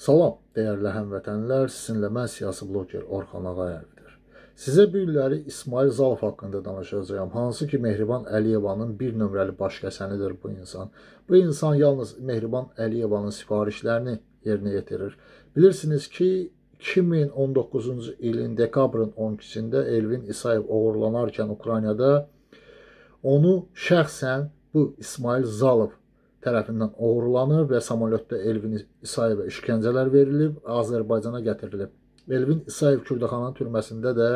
Salam, dəyərli həmvətənlər, sizinlə mən siyasi bloger Orxan Ağayəvdir. Sizə bu illəri İsmail Zalov haqqında danışacağam, hansı ki, Mehriban Əliyevanın bir nömrəli başkəsənidir bu insan. Bu insan yalnız Mehriban Əliyevanın sifarişlərini yerinə yetirir. Bilirsiniz ki, 2019-cu ilin dekabrın 12-də Elvin İsayev oğurlanarkən Ukraynada onu şəxsən bu İsmail Zalov tərəfindən oğurlanıb və samolyotda Elvin İsayevə işgəncələr verilib, Azərbaycana gətirilib. Elvin İsayev Kürdəxanın türməsində də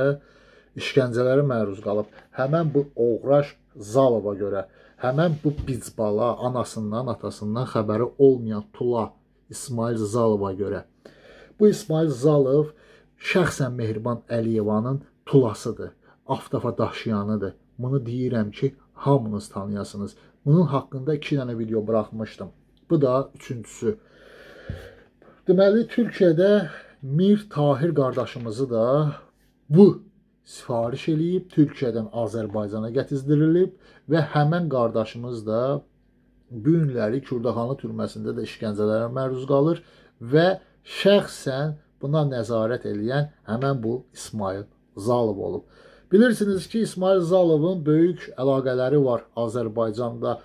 işgəncələrə məruz qalıb. Həmən bu oğraş Zalova görə, həmən bu bicbala anasından, atasından xəbəri olmayan Tula İsmail Zalova görə. Bu İsmail Zalov şəxsən Mehriban Əliyevanın tulasıdır, aftafa daşıyanıdır. Bunu deyirəm ki, hamınız tanıyasınız. Bunun haqqında iki dənə video buraxmışdım. Bu da üçüncüsü. Deməli, Türkiyədə Mir Tahir qardaşımızı da bu sifariş eləyib, Türkiyədən Azərbaycana gətizdirilib və həmən qardaşımız da bu günləri Kürdahanlı türməsində də işgəncələrə məruz qalır və şəxsən buna nəzarət eləyən həmən bu İsmail Zalov olub. Bilirsiniz ki, İsmail Zalovun böyük əlaqələri var Azərbaycanda.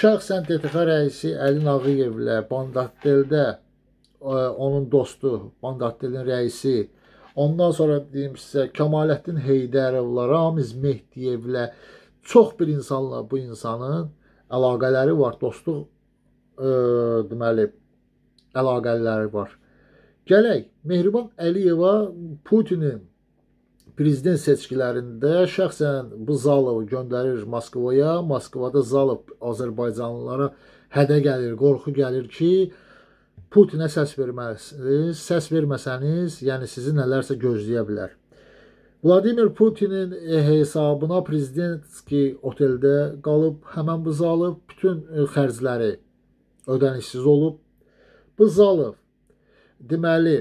Şəxsən DTX rəisi Əli Nağıyevlə Bandakdeldə e, onun dostu Bandakdelin rəisi Ondan sonra deyim sizə Kamaləddin Heydərovla, Ramiz Mehdiyevlə çox bir insanla bu insanın əlaqələri var, dostluq ə, e, deməli əlaqələri var. Gələk Mehriban Əliyeva Putinin prezident seçkilərində şəxsən bu Zalovu göndərir Moskvaya. Moskvada Zalov Azərbaycanlılara hədə gəlir, qorxu gəlir ki, Putinə səs verməlisiniz. Səs verməsəniz, yəni sizi nələrsə gözləyə bilər. Vladimir Putinin e, hesabına Prezidentski oteldə qalıb, həmən bu Zalov bütün e, xərcləri ödənişsiz olub. Bu Zalov deməli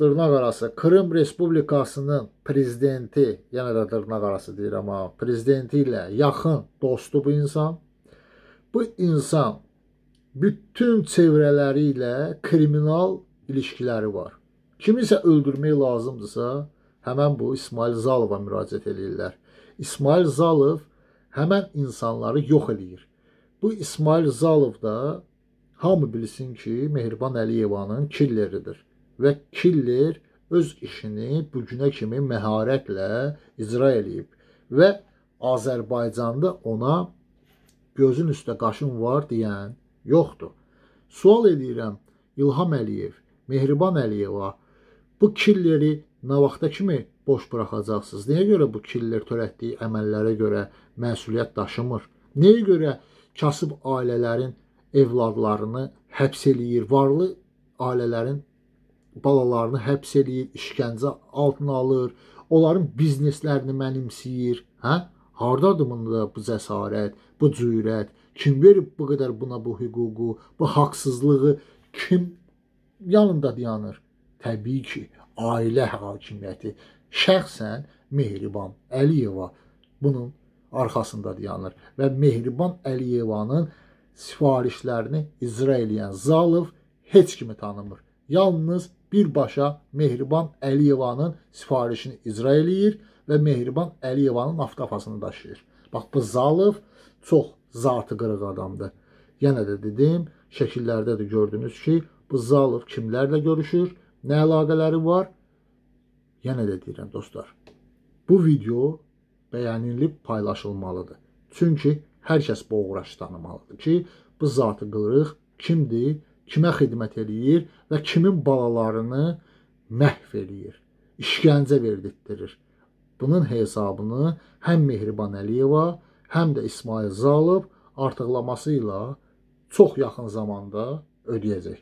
dırnaq arası Krım Respublikasının prezidenti, yenə də dırnaq arası deyirəm ha, prezidenti ilə yaxın dostu bu insan. Bu insan bütün çevrələri ilə kriminal ilişkiləri var. Kimisə öldürmək lazımdırsa, həmən bu İsmail Zalova müraciət eləyirlər. İsmail Zalov həmən insanları yox eləyir. Bu İsmail Zalov da hamı bilsin ki, Mehriban Əliyevanın killeridir və Killer öz işini bu günə kimi məharətlə icra eləyib və Azərbaycanda ona gözün üstə qaşın var deyən yoxdur. Sual edirəm İlham Əliyev, Mehriban Əliyeva bu killeri nə vaxta kimi boş buraxacaqsınız? Nəyə görə bu killer törətdiyi əməllərə görə məsuliyyət daşımır? Nəyə görə kasıb ailələrin evladlarını həbs eləyir, varlı ailələrin balalarını həbs eləyir, işgəncə altına alır, onların bizneslərini mənimsəyir. Hə? Hardadır bunda bu cəsarət, bu cürət? Kim verib bu qədər buna bu hüququ, bu haqsızlığı kim yanında dayanır? Təbii ki, ailə hakimiyyəti. Şəxsən Mehriban Əliyeva bunun arxasında dayanır və Mehriban Əliyevanın sifarişlərini icra edən Zalov heç kimi tanımır. Yalnız birbaşa Mehriban Əliyevanın sifarişini icra eləyir və Mehriban Əliyevanın avtofasını daşıyır. Bax, bu Zalov çox zatı qırıq adamdır. Yenə də dedim, şəkillərdə də gördünüz ki, bu Zalov kimlərlə görüşür, nə əlaqələri var? Yenə də deyirəm, dostlar, bu video bəyənilib paylaşılmalıdır. Çünki hər kəs bu uğraşı tanımalıdır ki, bu zatı qırıq kimdir kimə xidmət eləyir və kimin balalarını məhv eləyir, işgəncə verdirtdirir. Bunun hesabını həm Mehriban Əliyeva, həm də İsmail Zalıb artıqlaması ilə çox yaxın zamanda ödəyəcək.